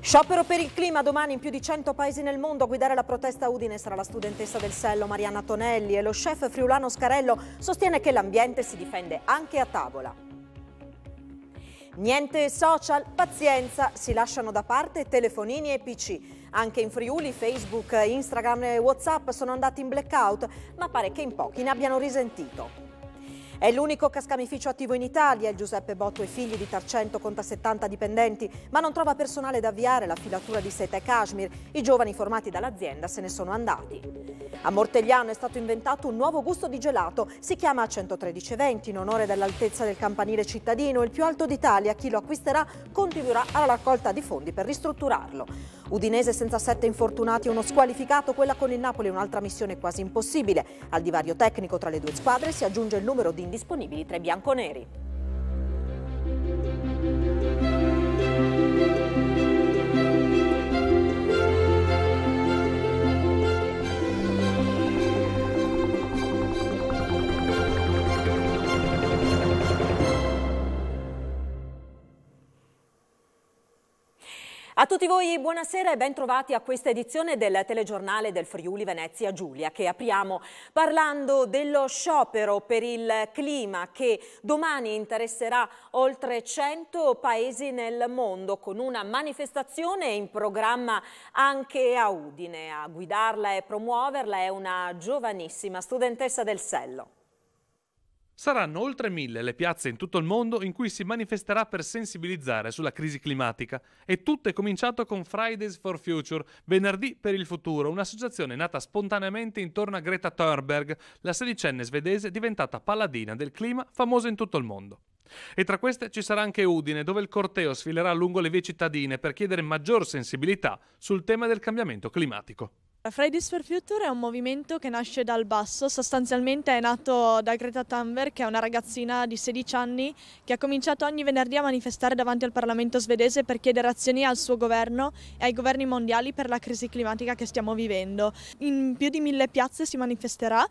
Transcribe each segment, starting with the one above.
Sciopero per il clima domani in più di 100 paesi nel mondo. A guidare la protesta Udine sarà la studentessa del Sello Marianna Tonelli e lo chef friulano Scarello sostiene che l'ambiente si difende anche a tavola. Niente social, pazienza, si lasciano da parte telefonini e PC. Anche in Friuli Facebook, Instagram e Whatsapp sono andati in blackout, ma pare che in pochi ne abbiano risentito. È l'unico cascamificio attivo in Italia, il Giuseppe Botto e Figli di Tarcento conta 70 dipendenti, ma non trova personale da avviare la filatura di seta e cashmere. I giovani formati dall'azienda se ne sono andati. A Mortegliano è stato inventato un nuovo gusto di gelato, si chiama 11320 in onore dell'altezza del campanile cittadino, il più alto d'Italia. Chi lo acquisterà contribuirà alla raccolta di fondi per ristrutturarlo. Udinese senza sette infortunati e uno squalificato, quella con il Napoli è un'altra missione quasi impossibile. Al divario tecnico tra le due squadre si aggiunge il numero di indisponibili tra i bianconeri. A tutti voi buonasera e ben trovati a questa edizione del telegiornale del Friuli Venezia Giulia che apriamo parlando dello sciopero per il clima che domani interesserà oltre 100 paesi nel mondo con una manifestazione in programma anche a Udine. A guidarla e promuoverla è una giovanissima studentessa del Sello. Saranno oltre mille le piazze in tutto il mondo in cui si manifesterà per sensibilizzare sulla crisi climatica e tutto è cominciato con Fridays for Future, Venerdì per il futuro, un'associazione nata spontaneamente intorno a Greta Thunberg, la sedicenne svedese diventata paladina del clima famosa in tutto il mondo. E tra queste ci sarà anche Udine, dove il corteo sfilerà lungo le vie cittadine per chiedere maggior sensibilità sul tema del cambiamento climatico. Fridays for Future è un movimento che nasce dal basso, sostanzialmente è nato da Greta Thunberg che è una ragazzina di 16 anni che ha cominciato ogni venerdì a manifestare davanti al Parlamento svedese per chiedere azioni al suo governo e ai governi mondiali per la crisi climatica che stiamo vivendo. In più di mille piazze si manifesterà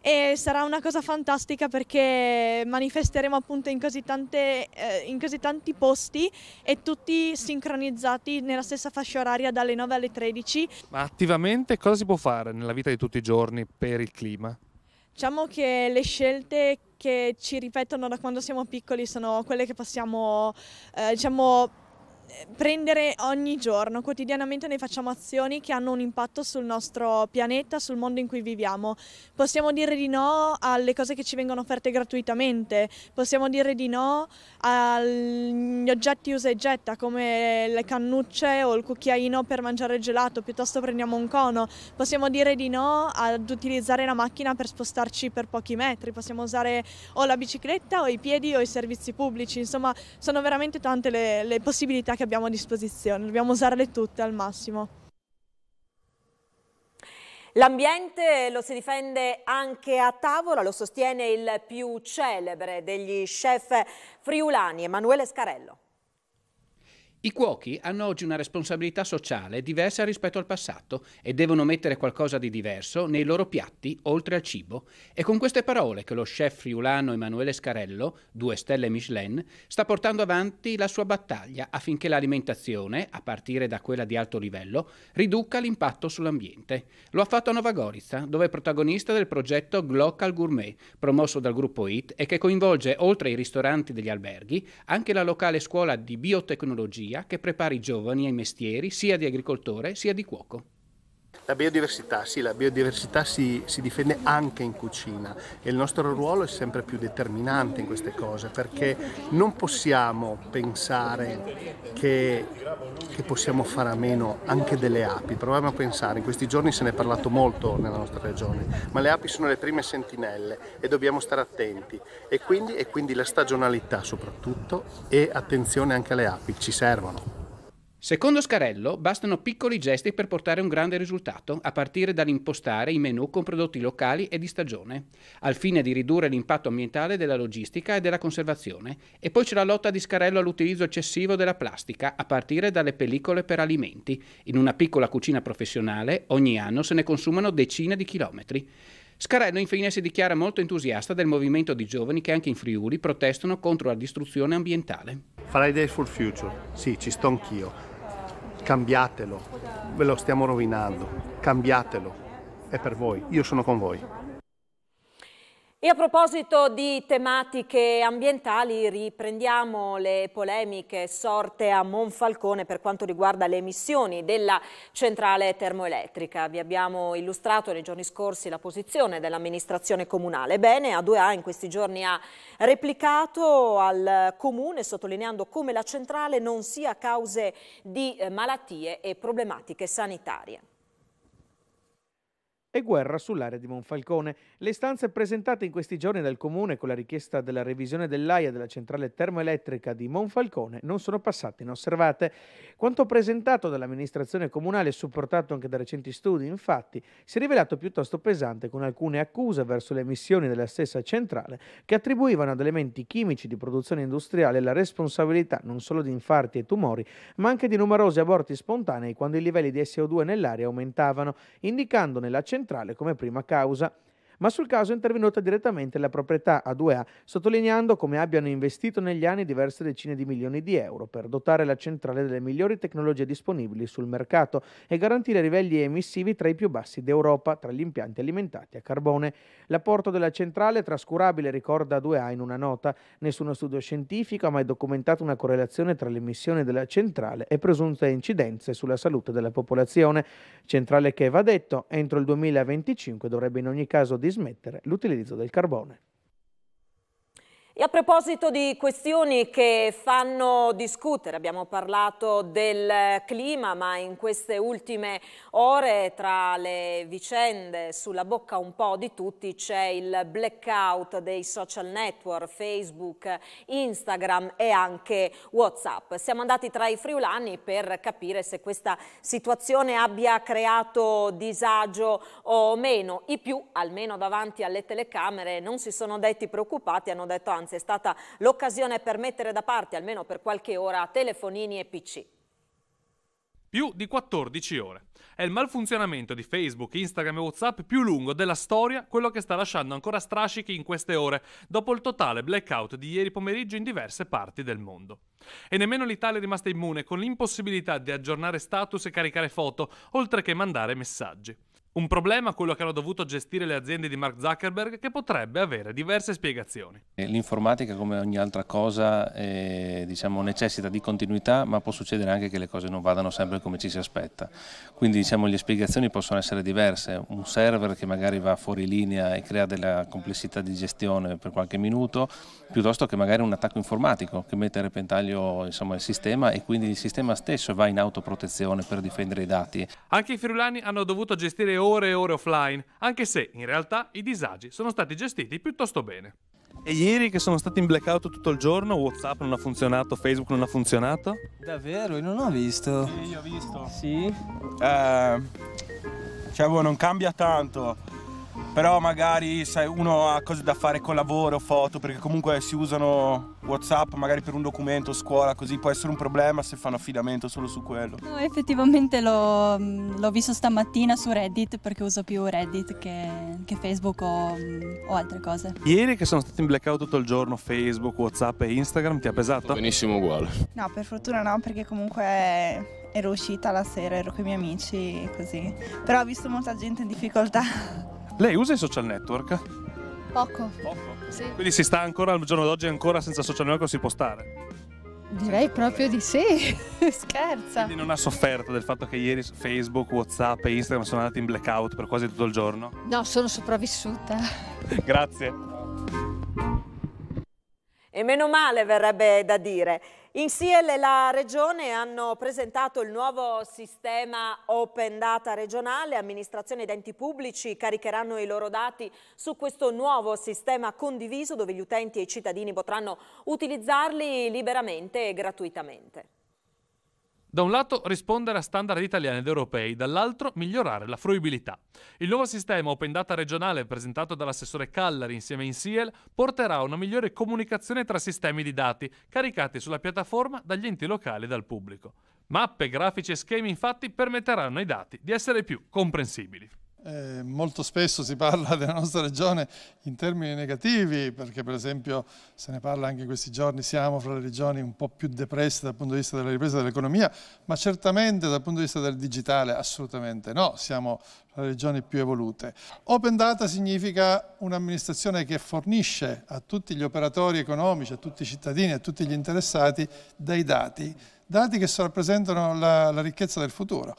e sarà una cosa fantastica perché manifesteremo appunto in così, tante, eh, in così tanti posti e tutti sincronizzati nella stessa fascia oraria dalle 9 alle 13. Ma attivamente cosa si può fare nella vita di tutti i giorni per il clima? Diciamo che le scelte che ci ripetono da quando siamo piccoli sono quelle che possiamo eh, diciamo prendere ogni giorno, quotidianamente noi facciamo azioni che hanno un impatto sul nostro pianeta, sul mondo in cui viviamo. Possiamo dire di no alle cose che ci vengono offerte gratuitamente, possiamo dire di no agli oggetti usa e getta come le cannucce o il cucchiaino per mangiare il gelato, piuttosto prendiamo un cono, possiamo dire di no ad utilizzare la macchina per spostarci per pochi metri, possiamo usare o la bicicletta o i piedi o i servizi pubblici, insomma sono veramente tante le, le possibilità che abbiamo a disposizione, dobbiamo usarle tutte al massimo. L'ambiente lo si difende anche a tavola, lo sostiene il più celebre degli chef friulani, Emanuele Scarello. I cuochi hanno oggi una responsabilità sociale diversa rispetto al passato e devono mettere qualcosa di diverso nei loro piatti oltre al cibo. È con queste parole che lo chef friulano Emanuele Scarello, due stelle Michelin, sta portando avanti la sua battaglia affinché l'alimentazione, a partire da quella di alto livello, riduca l'impatto sull'ambiente. Lo ha fatto a Nova Gorizia, dove è protagonista del progetto Glocal Gourmet, promosso dal gruppo IT e che coinvolge, oltre ai ristoranti degli alberghi, anche la locale scuola di biotecnologia che prepara i giovani ai mestieri sia di agricoltore sia di cuoco. La biodiversità, sì, la biodiversità si, si, difende anche in cucina e il nostro ruolo è sempre più determinante in queste cose perché non possiamo pensare che, che possiamo fare a meno anche delle api. Proviamo a pensare, in questi giorni se ne è parlato molto nella nostra regione, ma le api sono le prime sentinelle e dobbiamo stare attenti e quindi, e quindi la stagionalità soprattutto e attenzione anche alle api, ci servono. Secondo Scarello, bastano piccoli gesti per portare un grande risultato, a partire dall'impostare i menu con prodotti locali e di stagione, al fine di ridurre l'impatto ambientale della logistica e della conservazione. E poi c'è la lotta di Scarello all'utilizzo eccessivo della plastica, a partire dalle pellicole per alimenti. In una piccola cucina professionale ogni anno se ne consumano decine di chilometri. Scarello infine si dichiara molto entusiasta del movimento di giovani che anche in Friuli protestano contro la distruzione ambientale. Friday for Future, sì, ci sto anch'io cambiatelo, ve lo stiamo rovinando, cambiatelo, è per voi, io sono con voi. E a proposito di tematiche ambientali, riprendiamo le polemiche sorte a Monfalcone per quanto riguarda le emissioni della centrale termoelettrica. Vi abbiamo illustrato nei giorni scorsi la posizione dell'amministrazione comunale. Bene, A2A in questi giorni ha replicato al comune sottolineando come la centrale non sia a cause di eh, malattie e problematiche sanitarie e guerra sull'area di Monfalcone. Le stanze presentate in questi giorni dal Comune con la richiesta della revisione dell'AIA della centrale termoelettrica di Monfalcone non sono passate inosservate. Quanto presentato dall'amministrazione comunale supportato anche da recenti studi, infatti, si è rivelato piuttosto pesante con alcune accuse verso le emissioni della stessa centrale che attribuivano ad elementi chimici di produzione industriale la responsabilità non solo di infarti e tumori, ma anche di numerosi aborti spontanei quando i livelli di SO2 nell'aria aumentavano, indicando nella centrale centrale come prima causa ma sul caso è intervenuta direttamente la proprietà A2A, sottolineando come abbiano investito negli anni diverse decine di milioni di euro per dotare la centrale delle migliori tecnologie disponibili sul mercato e garantire livelli emissivi tra i più bassi d'Europa tra gli impianti alimentati a carbone. L'apporto della centrale è trascurabile, ricorda A2A in una nota. Nessuno studio scientifico ha mai documentato una correlazione tra l'emissione della centrale e presunte incidenze sulla salute della popolazione. Centrale che, va detto, entro il 2025 dovrebbe in ogni caso di di smettere l'utilizzo del carbone. E a proposito di questioni che fanno discutere, abbiamo parlato del clima, ma in queste ultime ore tra le vicende sulla bocca un po' di tutti c'è il blackout dei social network, Facebook, Instagram e anche Whatsapp. Siamo andati tra i friulani per capire se questa situazione abbia creato disagio o meno. I più, almeno davanti alle telecamere, non si sono detti preoccupati, hanno detto anzi vacanze è stata l'occasione per mettere da parte, almeno per qualche ora, telefonini e PC. Più di 14 ore. È il malfunzionamento di Facebook, Instagram e WhatsApp più lungo della storia, quello che sta lasciando ancora strascichi in queste ore, dopo il totale blackout di ieri pomeriggio in diverse parti del mondo. E nemmeno l'Italia è rimasta immune con l'impossibilità di aggiornare status e caricare foto, oltre che mandare messaggi. Un problema quello che hanno dovuto gestire le aziende di Mark Zuckerberg che potrebbe avere diverse spiegazioni. L'informatica come ogni altra cosa eh, diciamo, necessita di continuità ma può succedere anche che le cose non vadano sempre come ci si aspetta. Quindi diciamo, le spiegazioni possono essere diverse. Un server che magari va fuori linea e crea della complessità di gestione per qualche minuto piuttosto che magari un attacco informatico che mette a repentaglio insomma, il sistema e quindi il sistema stesso va in autoprotezione per difendere i dati. Anche i friulani hanno dovuto gestire ore e ore offline, anche se in realtà i disagi sono stati gestiti piuttosto bene. E ieri che sono stati in blackout tutto il giorno, Whatsapp non ha funzionato, Facebook non ha funzionato? Davvero? Io non ho visto. Sì, io ho visto. Sì. Eh, cioè, boh, non cambia tanto però magari sai, uno ha cose da fare con lavoro, foto, perché comunque si usano Whatsapp magari per un documento, scuola, così può essere un problema se fanno affidamento solo su quello. No, effettivamente l'ho, mm, l'ho visto stamattina su Reddit perché uso più Reddit che, che Facebook o, mm, o, altre cose. Ieri che sono stato in blackout tutto il giorno, Facebook, Whatsapp e Instagram, ti ha pesato? Benissimo uguale. No, per fortuna no, perché comunque ero uscita la sera, ero con i miei amici così. Però ho visto molta gente in difficoltà. Lei usa i social network? Poco. Poco? Sì. Quindi si sta ancora, al giorno d'oggi, ancora senza social network si può stare? Direi senza proprio di sì, scherza. Quindi non ha sofferto del fatto che ieri Facebook, Whatsapp e Instagram sono andati in blackout per quasi tutto il giorno? No, sono sopravvissuta. Grazie. E meno male verrebbe da dire. In Siel e la Regione hanno presentato il nuovo sistema Open Data regionale, amministrazioni ed enti pubblici caricheranno i loro dati su questo nuovo sistema condiviso dove gli utenti e i cittadini potranno utilizzarli liberamente e gratuitamente. Da un lato rispondere a standard italiani ed europei, dall'altro migliorare la fruibilità. Il nuovo sistema Open Data regionale presentato dall'assessore Callari insieme a Insiel porterà a una migliore comunicazione tra sistemi di dati caricati sulla piattaforma dagli enti locali e dal pubblico. Mappe, grafici e schemi infatti permetteranno ai dati di essere più comprensibili. Eh, molto spesso si parla della nostra regione in termini negativi, perché per esempio se ne parla anche in questi giorni, siamo fra le regioni un po' più depresse dal punto di vista della ripresa dell'economia, ma certamente dal punto di vista del digitale assolutamente no, siamo fra le regioni più evolute. Open data significa un'amministrazione che fornisce a tutti gli operatori economici, a tutti i cittadini, a tutti gli interessati dei dati, dati che rappresentano la, la ricchezza del futuro.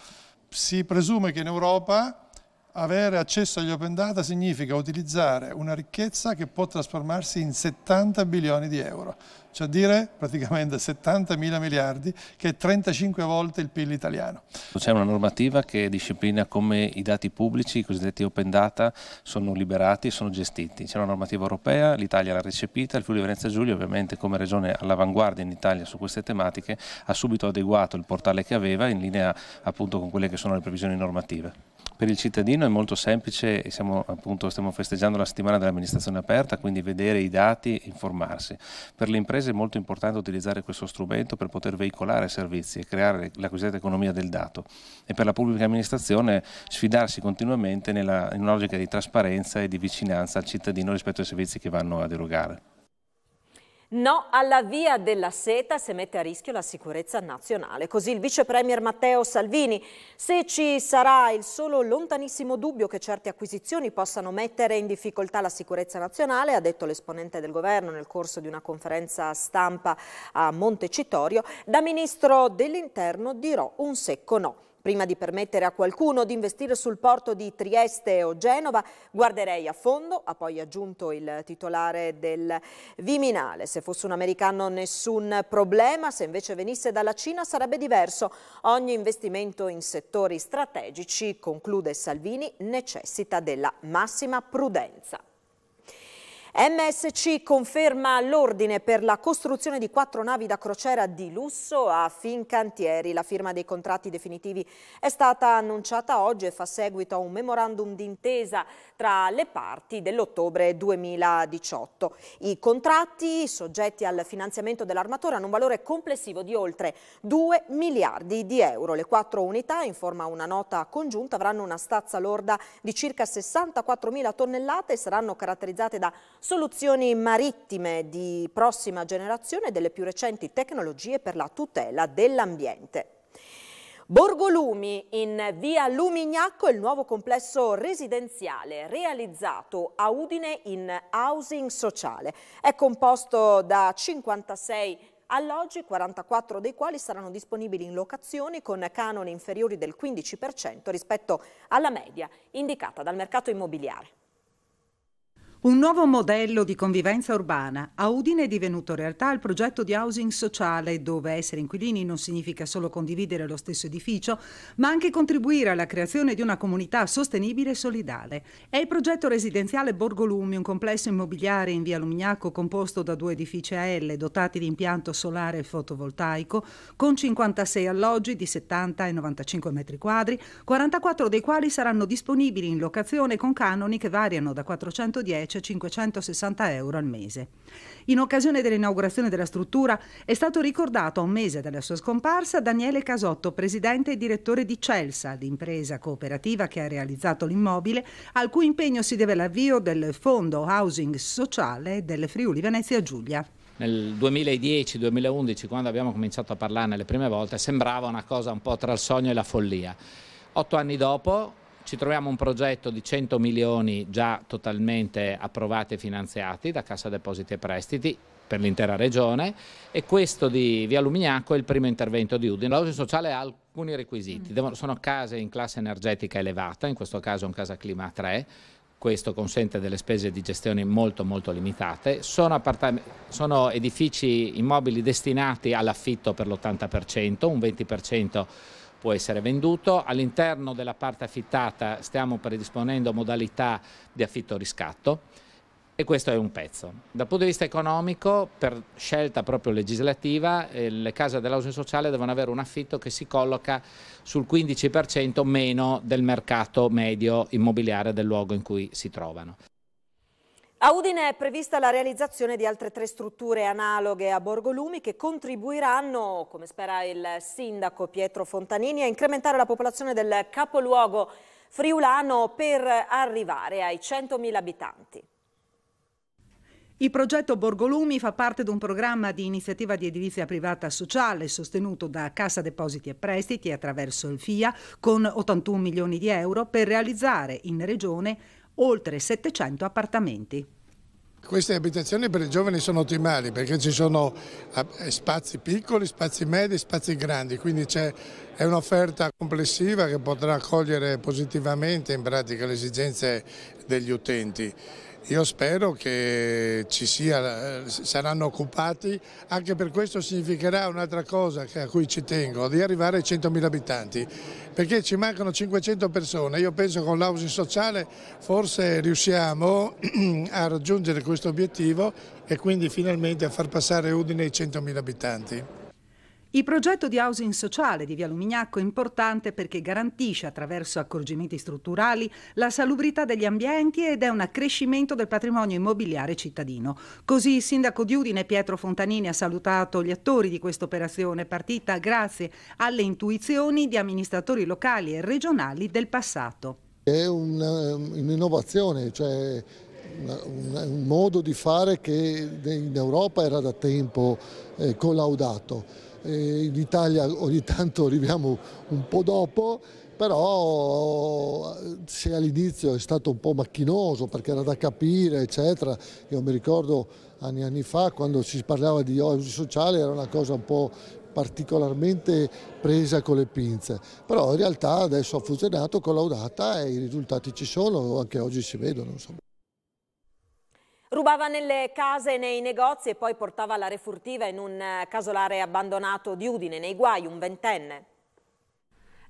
Si presume che in Europa avere accesso agli open data significa utilizzare una ricchezza che può trasformarsi in 70 bilioni di euro cioè a dire praticamente 70 mila miliardi, che è 35 volte il PIL italiano. C'è una normativa che disciplina come i dati pubblici, i cosiddetti open data, sono liberati e sono gestiti. C'è una normativa europea, l'Italia l'ha recepita, il Friuli Venezia Giulia ovviamente come regione all'avanguardia in Italia su queste tematiche ha subito adeguato il portale che aveva in linea appunto con quelle che sono le previsioni normative. Per il cittadino è molto semplice, siamo, appunto, stiamo festeggiando la settimana dell'amministrazione aperta, quindi vedere i dati informarsi. Per le imprese imprese è molto importante utilizzare questo strumento per poter veicolare servizi e creare la cosiddetta economia del dato e per la pubblica amministrazione sfidarsi continuamente nella, in una logica di trasparenza e di vicinanza al cittadino rispetto ai servizi che vanno ad erogare. No alla via della seta se mette a rischio la sicurezza nazionale. Così il vice premier Matteo Salvini, se ci sarà il solo lontanissimo dubbio che certe acquisizioni possano mettere in difficoltà la sicurezza nazionale, ha detto l'esponente del governo nel corso di una conferenza stampa a Montecitorio, da ministro dell'interno dirò un secco no. Prima di permettere a qualcuno di investire sul porto di Trieste o Genova, guarderei a fondo, ha poi aggiunto il titolare del Viminale. Se fosse un americano nessun problema, se invece venisse dalla Cina sarebbe diverso. Ogni investimento in settori strategici, conclude Salvini, necessita della massima prudenza. MSC conferma l'ordine per la costruzione di quattro navi da crociera di lusso a Fincantieri. La firma dei contratti definitivi è stata annunciata oggi e fa seguito a un memorandum d'intesa tra le parti dell'ottobre 2018. I contratti soggetti al finanziamento dell'armatore hanno un valore complessivo di oltre 2 miliardi di euro. Le quattro unità, in forma una nota congiunta, avranno una stazza lorda di circa 64 mila tonnellate e saranno caratterizzate da Soluzioni marittime di prossima generazione delle più recenti tecnologie per la tutela dell'ambiente. Borgolumi in via Lumignacco è il nuovo complesso residenziale realizzato a Udine in housing sociale. È composto da 56 alloggi, 44 dei quali saranno disponibili in locazioni con canoni inferiori del 15% rispetto alla media indicata dal mercato immobiliare. Un nuovo modello di convivenza urbana. A Udine è divenuto realtà il progetto di housing sociale dove essere inquilini non significa solo condividere lo stesso edificio, ma anche contribuire alla creazione di una comunità sostenibile e solidale. È il progetto residenziale Borgolumi, un complesso immobiliare in via Lumignaco composto da due edifici AL dotati di impianto solare e fotovoltaico, con 56 alloggi di 70 e 95 metri quadri, 44 dei quali saranno disponibili in locazione con canoni che variano da 410 invece 560 euro al mese. In occasione dell'inaugurazione della struttura è stato ricordato a un mese dalla sua scomparsa Daniele Casotto, presidente e direttore di Celsa, l'impresa cooperativa che ha realizzato l'immobile, al cui impegno si deve l'avvio del fondo housing sociale del Friuli Venezia Giulia nel 2010-2011 quando abbiamo cominciato a parlarne le prime volte sembrava una cosa un po' tra il sogno e la follia. Otto anni dopo ci troviamo un progetto di 100 milioni già totalmente approvati e finanziati da Cassa Depositi e Prestiti per l'intera regione e questo di Via Lumignaco è il primo intervento di Udine. L'housing sociale ha alcuni requisiti, mm. Devono, sono case in classe energetica elevata, in questo caso un casa clima 3, questo consente delle spese di gestione molto molto limitate, sono, sono edifici immobili destinati all'affitto per l'80%, un 20% può essere venduto. All'interno della parte affittata stiamo predisponendo modalità di affitto riscatto e questo è un pezzo. Dal punto di vista economico, per scelta proprio legislativa, eh, le case dell'housing sociale devono avere un affitto che si colloca sul 15% meno del mercato medio immobiliare del luogo in cui si trovano. A Udine è prevista la realizzazione di altre tre strutture analoghe a Borgolumi che contribuiranno, come spera il sindaco Pietro Fontanini, a incrementare la popolazione del capoluogo friulano per arrivare ai 100.000 abitanti. Il progetto Borgolumi fa parte di un programma di iniziativa di edilizia privata sociale sostenuto da Cassa Depositi e Prestiti attraverso il FIA con 81 milioni di euro per realizzare in regione oltre 700 appartamenti. Queste abitazioni per i giovani sono ottimali perché ci sono eh, spazi piccoli, spazi medi, spazi grandi, quindi è, è un'offerta complessiva che potrà accogliere positivamente in pratica le esigenze degli utenti. Io spero che ci sia, saranno occupati, anche per questo significherà un'altra cosa a cui ci tengo, di arrivare ai 100.000 abitanti, perché ci mancano 500 persone, io penso che con l'housing sociale forse riusciamo a raggiungere questo obiettivo e quindi finalmente a far passare Udine ai 100.000 abitanti. Il progetto di housing sociale di Via Lumignacco è importante perché garantisce attraverso accorgimenti strutturali la salubrità degli ambienti ed è un accrescimento del patrimonio immobiliare cittadino. Così il sindaco di Udine Pietro Fontanini ha salutato gli attori di questa operazione partita grazie alle intuizioni di amministratori locali e regionali del passato. È eh, un'innovazione, cioè, un cioè un, modo di fare che in Europa era da tempo eh, collaudato in Italia ogni tanto arriviamo un po' dopo, però se all'inizio è stato un po' macchinoso perché era da capire, eccetera, io mi ricordo anni e anni fa quando si parlava di usi sociale era una cosa un po' particolarmente presa con le pinze, però in realtà adesso ha funzionato, collaudata e i risultati ci sono, anche oggi si vedono. Insomma. Rubava nelle case e nei negozi e poi portava la refurtiva in un eh, casolare abbandonato di Udine, nei guai, un ventenne.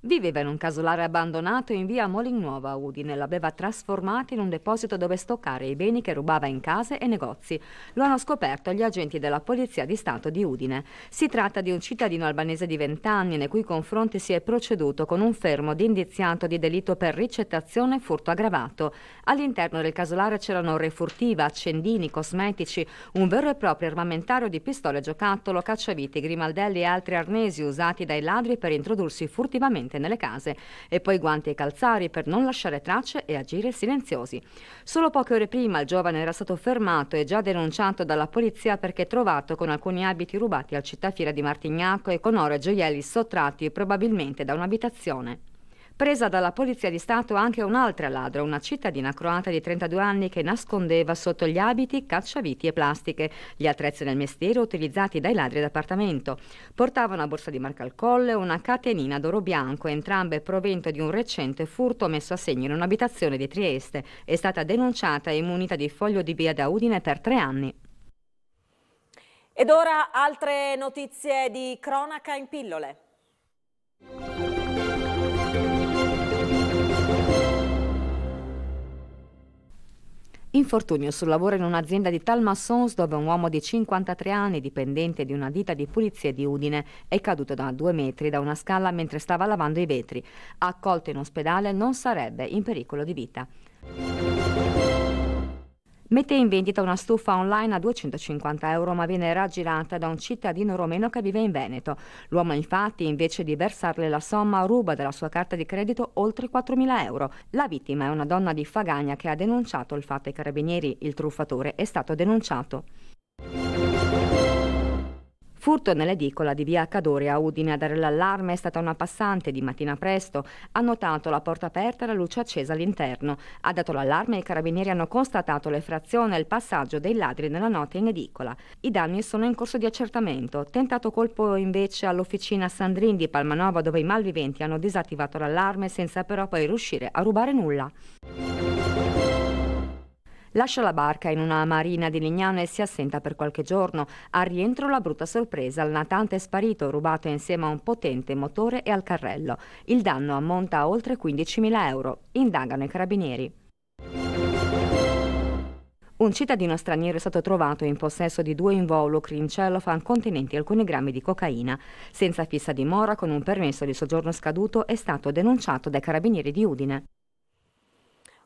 Viveva in un casolare abbandonato in via Molignuova Udine, l'aveva trasformato in un deposito dove stoccare i beni che rubava in case e negozi. Lo hanno scoperto gli agenti della Polizia di Stato di Udine. Si tratta di un cittadino albanese di 20 anni nei cui confronti si è proceduto con un fermo di indiziato di delitto per ricettazione e furto aggravato. All'interno del casolare c'erano refurtiva, accendini, cosmetici, un vero e proprio armamentario di pistole giocattolo, cacciaviti, grimaldelli e altri arnesi usati dai ladri per introdursi furtivamente direttamente nelle case e poi guanti e calzari per non lasciare tracce e agire silenziosi. Solo poche ore prima il giovane era stato fermato e già denunciato dalla polizia perché trovato con alcuni abiti rubati al città fiera di Martignacco e con oro e gioielli sottratti probabilmente da un'abitazione presa dalla Polizia di Stato anche un'altra ladra, una cittadina croata di 32 anni che nascondeva sotto gli abiti cacciaviti e plastiche, gli attrezzi del mestiere utilizzati dai ladri d'appartamento. Portava una borsa di marca al collo e una catenina d'oro bianco, entrambe provento di un recente furto messo a segno in un'abitazione di Trieste. È stata denunciata e immunita di foglio di via da Udine per tre anni. Ed ora altre notizie di cronaca in pillole. Infortunio sul lavoro in un'azienda di Talmassons dove un uomo di 53 anni, dipendente di una ditta di pulizia di Udine, è caduto da due metri da una scala mentre stava lavando i vetri. Accolto in ospedale non sarebbe in pericolo di vita mette in vendita una stufa online a 250 euro ma viene raggirata da un cittadino romeno che vive in Veneto. L'uomo infatti invece di versarle la somma ruba dalla sua carta di credito oltre 4.000 euro. La vittima è una donna di Fagagna che ha denunciato il fatto ai carabinieri. Il truffatore è stato denunciato. Furto nell'edicola di via Cadore a Udine a dare l'allarme è stata una passante di mattina presto. Ha notato la porta aperta e la luce accesa all'interno. Ha dato l'allarme e i carabinieri hanno constatato l'effrazione e il passaggio dei ladri nella notte in edicola. I danni sono in corso di accertamento. Tentato colpo invece all'officina Sandrin di Palmanova dove i malviventi hanno disattivato l'allarme senza però poi riuscire a rubare nulla. Lascia la barca in una marina di Lignano e si assenta per qualche giorno. Al rientro la brutta sorpresa, il natante è sparito, rubato insieme a un potente motore e al carrello. Il danno ammonta a oltre 15.000 euro. Indagano i carabinieri. Un cittadino straniero è stato trovato in possesso di due involucri in cellophane contenenti alcuni grammi di cocaina. Senza fissa dimora, con un permesso di soggiorno scaduto, è stato denunciato dai carabinieri di Udine.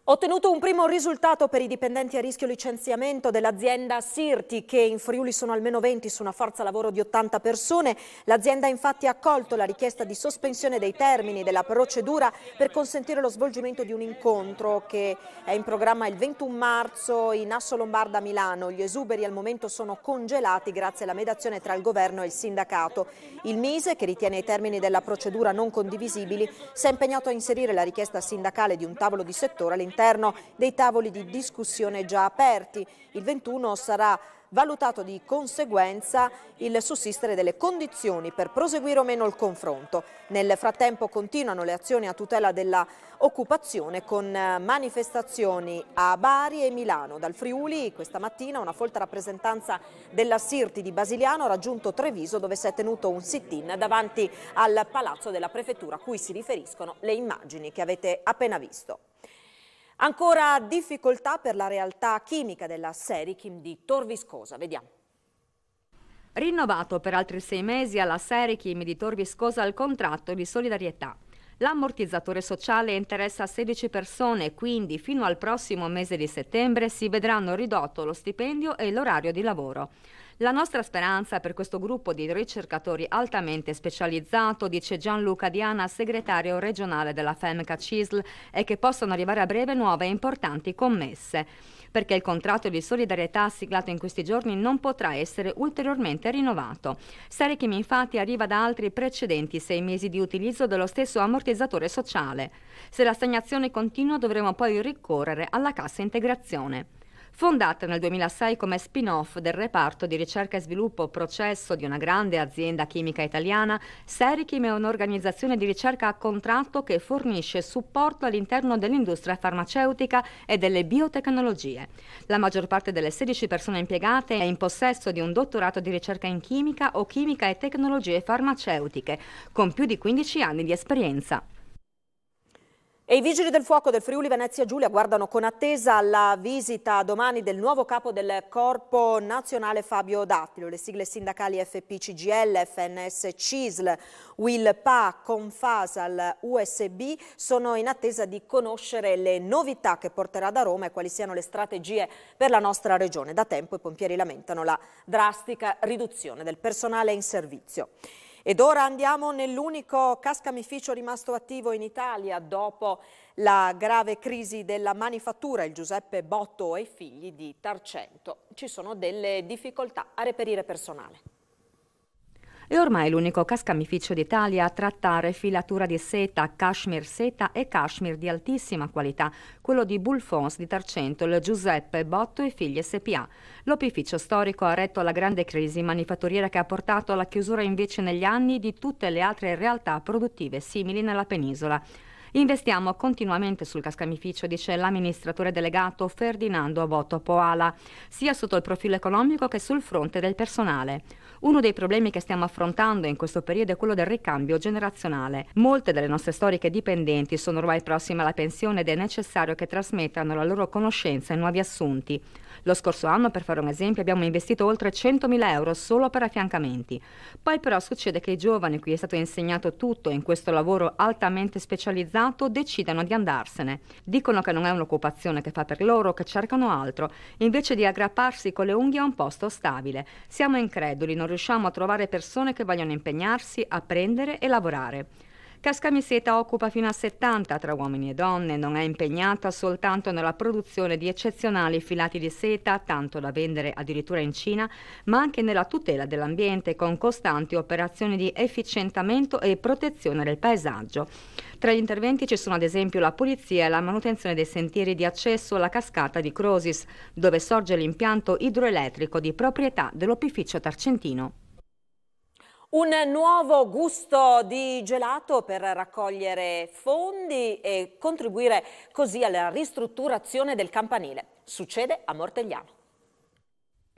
Ottenuto un primo risultato per i dipendenti a rischio licenziamento dell'azienda Sirti, che in Friuli sono almeno 20 su una forza lavoro di 80 persone. L'azienda infatti ha accolto la richiesta di sospensione dei termini della procedura per consentire lo svolgimento di un incontro che è in programma il 21 marzo in Asso Lombarda Milano. Gli esuberi al momento sono congelati grazie alla mediazione tra il governo e il sindacato. Il Mise, che ritiene i termini della procedura non condivisibili, si è impegnato a inserire la richiesta sindacale di un tavolo di settore all'interno all'interno dei tavoli di discussione già aperti. Il 21 sarà valutato di conseguenza il sussistere delle condizioni per proseguire o meno il confronto. Nel frattempo continuano le azioni a tutela dell'occupazione con eh, manifestazioni a Bari e Milano. Dal Friuli questa mattina una folta rappresentanza della Sirti di Basiliano ha raggiunto Treviso dove si è tenuto un sit-in davanti al palazzo della prefettura a cui si riferiscono le immagini che avete appena visto. Ancora difficoltà per la realtà chimica della Serichim di Torviscosa. Vediamo. Rinnovato per altri sei mesi alla Serichim di Torviscosa il contratto di solidarietà. L'ammortizzatore sociale interessa 16 persone, quindi fino al prossimo mese di settembre si vedranno ridotto lo stipendio e l'orario di lavoro. La nostra speranza per questo gruppo di ricercatori altamente specializzato, dice Gianluca Diana, segretario regionale della FEMCA CISL, è che possano arrivare a breve nuove e importanti commesse, perché il contratto di solidarietà siglato in questi giorni non potrà essere ulteriormente rinnovato. Sarechim infatti arriva da altri precedenti sei mesi di utilizzo dello stesso ammortizzatore sociale. Se la stagnazione continua dovremo poi ricorrere alla cassa integrazione. Fondata nel 2006 come spin-off del reparto di ricerca e sviluppo processo di una grande azienda chimica italiana, Serichim è un'organizzazione di ricerca a contratto che fornisce supporto all'interno dell'industria farmaceutica e delle biotecnologie. La maggior parte delle 16 persone impiegate è in possesso di un dottorato di ricerca in chimica o chimica e tecnologie farmaceutiche, con più di 15 anni di esperienza. E i vigili del fuoco del Friuli Venezia Giulia guardano con attesa la visita domani del nuovo capo del Corpo Nazionale Fabio Dattilo. Le sigle sindacali FPCGL, FNS CISL, WILPA, Confasal, USB sono in attesa di conoscere le novità che porterà da Roma e quali siano le strategie per la nostra regione. Da tempo i pompieri lamentano la drastica riduzione del personale in servizio. Ed ora andiamo nell'unico cascamificio rimasto attivo in Italia dopo la grave crisi della manifattura, il Giuseppe Botto e i figli di Tarcento. Ci sono delle difficoltà a reperire personale. È ormai l'unico cascamificio d'Italia a trattare filatura di seta, cashmere seta e cashmere di altissima qualità, quello di Bulfons di Tarcentol, Giuseppe Botto e Figli SPA. L'opificio storico ha retto la grande crisi manifatturiera che ha portato alla chiusura invece negli anni di tutte le altre realtà produttive simili nella penisola. Investiamo continuamente sul cascamificio, dice l'amministratore delegato Ferdinando Voto Poala, sia sotto il profilo economico che sul fronte del personale. Uno dei problemi che stiamo affrontando in questo periodo è quello del ricambio generazionale. Molte delle nostre storiche dipendenti sono ormai prossime alla pensione ed è necessario che trasmettano la loro conoscenza ai nuovi assunti. Lo scorso anno, per fare un esempio, abbiamo investito oltre 100.000 euro solo per affiancamenti. Poi però succede che i giovani, cui è stato insegnato tutto in questo lavoro altamente specializzato, decidano di andarsene. Dicono che non è un'occupazione che fa per loro, che cercano altro, invece di aggrapparsi con le unghie a un posto stabile. Siamo increduli, non riusciamo a trovare persone che vogliono impegnarsi, apprendere e lavorare. Cascamiseta occupa fino a 70 tra uomini e donne, non è impegnata soltanto nella produzione di eccezionali filati di seta, tanto da vendere addirittura in Cina, ma anche nella tutela dell'ambiente con costanti operazioni di efficientamento e protezione del paesaggio. Tra gli interventi ci sono ad esempio la pulizia e la manutenzione dei sentieri di accesso alla cascata di Crosis, dove sorge l'impianto idroelettrico di proprietà dell'opificio tarcentino. Un nuovo gusto di gelato per raccogliere fondi e contribuire così alla ristrutturazione del campanile. Succede a Mortegliano.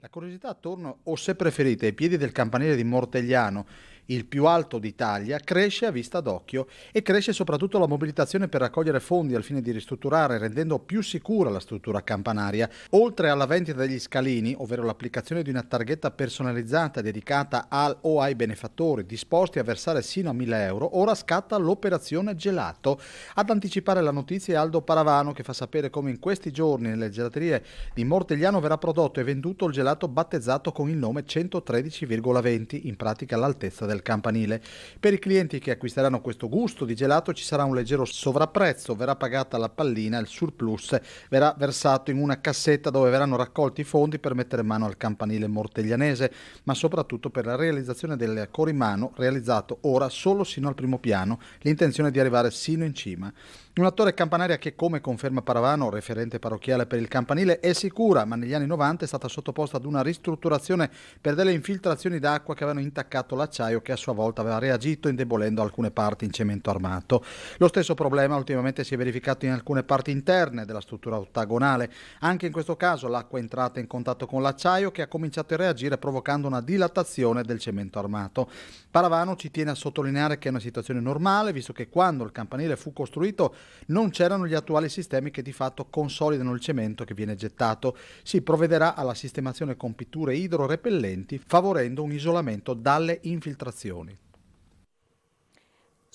La curiosità attorno, o se preferite, ai piedi del campanile di Mortegliano il più alto d'Italia, cresce a vista d'occhio e cresce soprattutto la mobilitazione per raccogliere fondi al fine di ristrutturare, rendendo più sicura la struttura campanaria. Oltre alla vendita degli scalini, ovvero l'applicazione di una targhetta personalizzata dedicata al o ai benefattori disposti a versare sino a 1000 euro, ora scatta l'operazione gelato. Ad anticipare la notizia è Aldo Paravano che fa sapere come in questi giorni nelle gelaterie di Mortegliano verrà prodotto e venduto il gelato battezzato con il nome 113,20, in pratica all'altezza della del campanile. Per i clienti che acquisteranno questo gusto di gelato ci sarà un leggero sovrapprezzo, verrà pagata la pallina, il surplus verrà versato in una cassetta dove verranno raccolti i fondi per mettere mano al campanile morteglianese, ma soprattutto per la realizzazione del corimano realizzato ora solo sino al primo piano, l'intenzione è di arrivare sino in cima. Un attore campanaria che, come conferma Paravano, referente parrocchiale per il campanile, è sicura, ma negli anni 90 è stata sottoposta ad una ristrutturazione per delle infiltrazioni d'acqua che avevano intaccato l'acciaio che a sua volta aveva reagito indebolendo alcune parti in cemento armato. Lo stesso problema ultimamente si è verificato in alcune parti interne della struttura ottagonale. Anche in questo caso l'acqua è entrata in contatto con l'acciaio che ha cominciato a reagire provocando una dilatazione del cemento armato. Paravano ci tiene a sottolineare che è una situazione normale, visto che quando il campanile fu costruito non c'erano gli attuali sistemi che di fatto consolidano il cemento che viene gettato. Si provvederà alla sistemazione con pitture idrorepellenti favorendo un isolamento dalle infiltrazioni.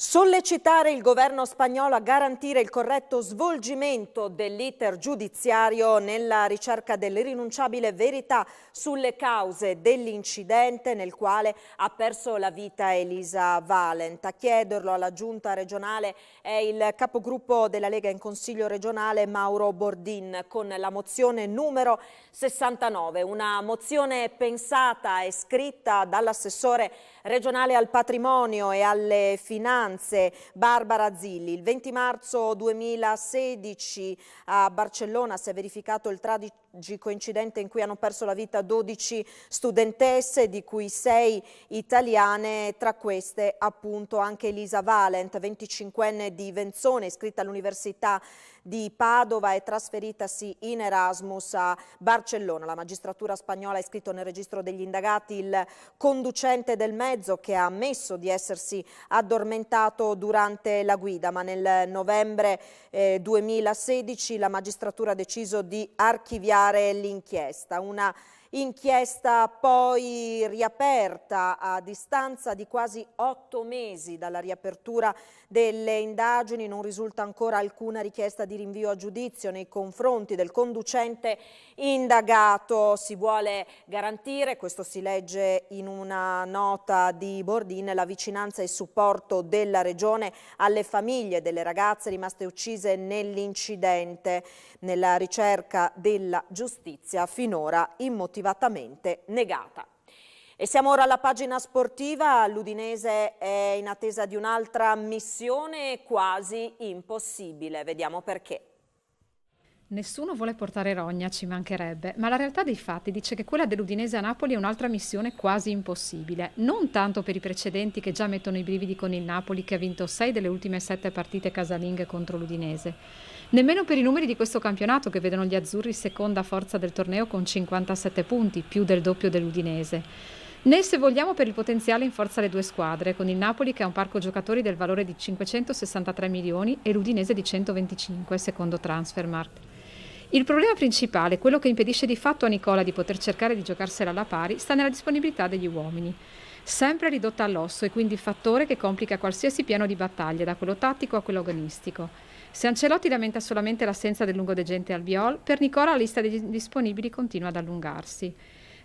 Sollecitare il governo spagnolo a garantire il corretto svolgimento dell'iter giudiziario nella ricerca dell'irrinunciabile verità sulle cause dell'incidente nel quale ha perso la vita Elisa Valent. A chiederlo alla giunta regionale è il capogruppo della Lega in Consiglio regionale Mauro Bordin con la mozione numero 69, una mozione pensata e scritta dall'assessore regionale al patrimonio e alle finanze Barbara Zilli. Il 20 marzo 2016 a Barcellona si è verificato il tragico tragico incidente in cui hanno perso la vita 12 studentesse, di cui 6 italiane, tra queste appunto anche Elisa Valent, 25enne di Venzone, iscritta all'Università di Padova e trasferitasi in Erasmus a Barcellona. La magistratura spagnola ha iscritto nel registro degli indagati il conducente del mezzo che ha ammesso di essersi addormentato durante la guida, ma nel novembre eh, 2016 la magistratura ha deciso di archiviare iniziare l'inchiesta, una Inchiesta poi riaperta a distanza di quasi otto mesi dalla riapertura delle indagini. Non risulta ancora alcuna richiesta di rinvio a giudizio nei confronti del conducente indagato. Si vuole garantire, questo si legge in una nota di Bordin, la vicinanza e il supporto della Regione alle famiglie delle ragazze rimaste uccise nell'incidente. Nella ricerca della giustizia finora immotivata motivatamente negata. E siamo ora alla pagina sportiva, l'Udinese è in attesa di un'altra missione quasi impossibile, vediamo perché. Nessuno vuole portare rogna, ci mancherebbe, ma la realtà dei fatti dice che quella dell'Udinese a Napoli è un'altra missione quasi impossibile, non tanto per i precedenti che già mettono i brividi con il Napoli che ha vinto sei delle ultime sette partite casalinghe contro l'Udinese, Nemmeno per i numeri di questo campionato che vedono gli azzurri seconda forza del torneo con 57 punti, più del doppio dell'Udinese. Né se vogliamo per il potenziale in forza le due squadre, con il Napoli che ha un parco giocatori del valore di 563 milioni e l'Udinese di 125, secondo Transfermarkt. Il problema principale, quello che impedisce di fatto a Nicola di poter cercare di giocarsela alla pari, sta nella disponibilità degli uomini. Sempre ridotta all'osso e quindi il fattore che complica qualsiasi piano di battaglia, da quello tattico a quello agonistico. Se Ancelotti lamenta solamente l'assenza del lungo degente Albiol, per Nicola la lista degli disponibili continua ad allungarsi.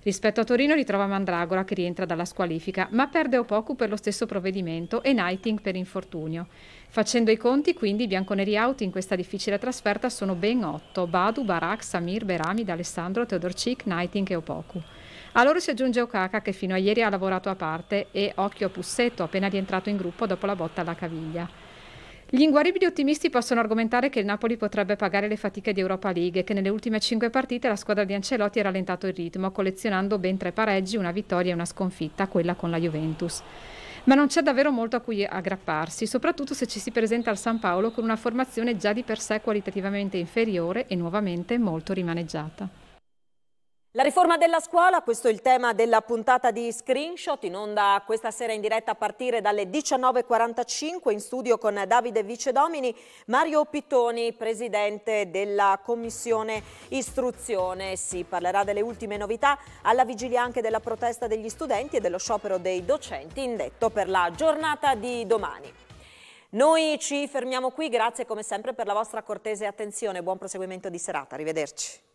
Rispetto a Torino ritrova Mandragora che rientra dalla squalifica, ma perde Opoku per lo stesso provvedimento e Nighting per infortunio. Facendo i conti, quindi, i bianconeri out in questa difficile trasferta sono ben otto, Badu, Barak, Samir, Berami, Alessandro, Teodorcic, Nighting e Opoku. A loro si aggiunge Okaka che fino a ieri ha lavorato a parte e Occhio Pussetto appena rientrato in gruppo dopo la botta alla caviglia. Gli inguaribili ottimisti possono argomentare che il Napoli potrebbe pagare le fatiche di Europa League e che nelle ultime cinque partite la squadra di Ancelotti ha rallentato il ritmo, collezionando ben tre pareggi, una vittoria e una sconfitta, quella con la Juventus ma non c'è davvero molto a cui aggrapparsi, soprattutto se ci si presenta al San Paolo con una formazione già di per sé qualitativamente inferiore e nuovamente molto rimaneggiata. La riforma della scuola, questo è il tema della puntata di Screenshot, in onda questa sera in diretta a partire dalle 19.45 in studio con Davide Vicedomini, Mario Pittoni, presidente della Commissione Istruzione. Si parlerà delle ultime novità alla vigilia anche della protesta degli studenti e dello sciopero dei docenti indetto per la giornata di domani. Noi ci fermiamo qui, grazie come sempre per la vostra cortese attenzione, buon proseguimento di serata, arrivederci.